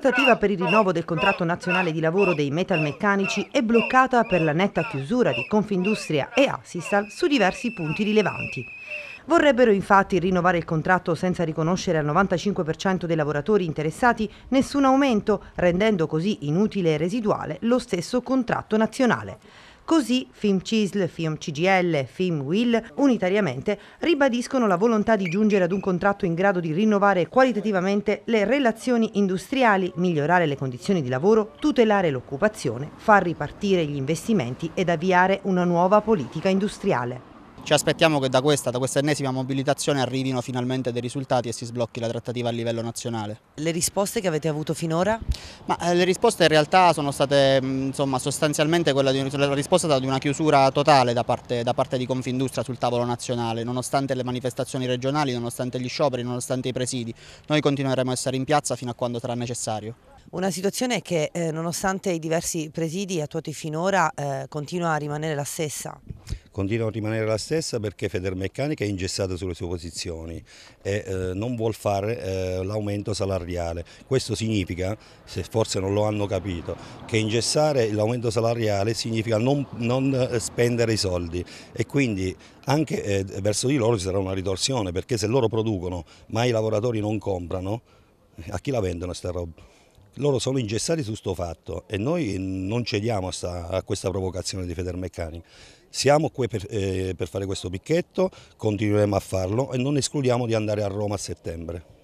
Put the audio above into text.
trattativa per il rinnovo del contratto nazionale di lavoro dei metalmeccanici è bloccata per la netta chiusura di Confindustria e Assistal su diversi punti rilevanti. Vorrebbero infatti rinnovare il contratto senza riconoscere al 95% dei lavoratori interessati nessun aumento, rendendo così inutile e residuale lo stesso contratto nazionale. Così Film CISL, Film CGL, Film WIL unitariamente ribadiscono la volontà di giungere ad un contratto in grado di rinnovare qualitativamente le relazioni industriali, migliorare le condizioni di lavoro, tutelare l'occupazione, far ripartire gli investimenti ed avviare una nuova politica industriale. Ci aspettiamo che da questa, da questa ennesima mobilitazione arrivino finalmente dei risultati e si sblocchi la trattativa a livello nazionale. Le risposte che avete avuto finora? Ma, eh, le risposte in realtà sono state mm, insomma, sostanzialmente quella di, la risposta è stata di una chiusura totale da parte, da parte di Confindustria sul tavolo nazionale, nonostante le manifestazioni regionali, nonostante gli scioperi, nonostante i presidi. Noi continueremo a essere in piazza fino a quando sarà necessario. Una situazione che eh, nonostante i diversi presidi attuati finora eh, continua a rimanere la stessa? continua a rimanere la stessa perché Federmeccanica è ingessata sulle sue posizioni e eh, non vuol fare eh, l'aumento salariale. Questo significa, se forse non lo hanno capito, che ingessare l'aumento salariale significa non, non, eh, spendere i soldi e quindi anche eh, verso di loro ci sarà una ritorsione perché se loro producono ma i lavoratori non comprano, eh, a chi la vendono questa roba? loro sono ingessati su questo fatto e noi non cediamo a, sta, a questa provocazione di Federmeccanica. Siamo qui per, eh, per fare questo picchetto, continueremo a farlo e non escludiamo di andare a Roma a settembre.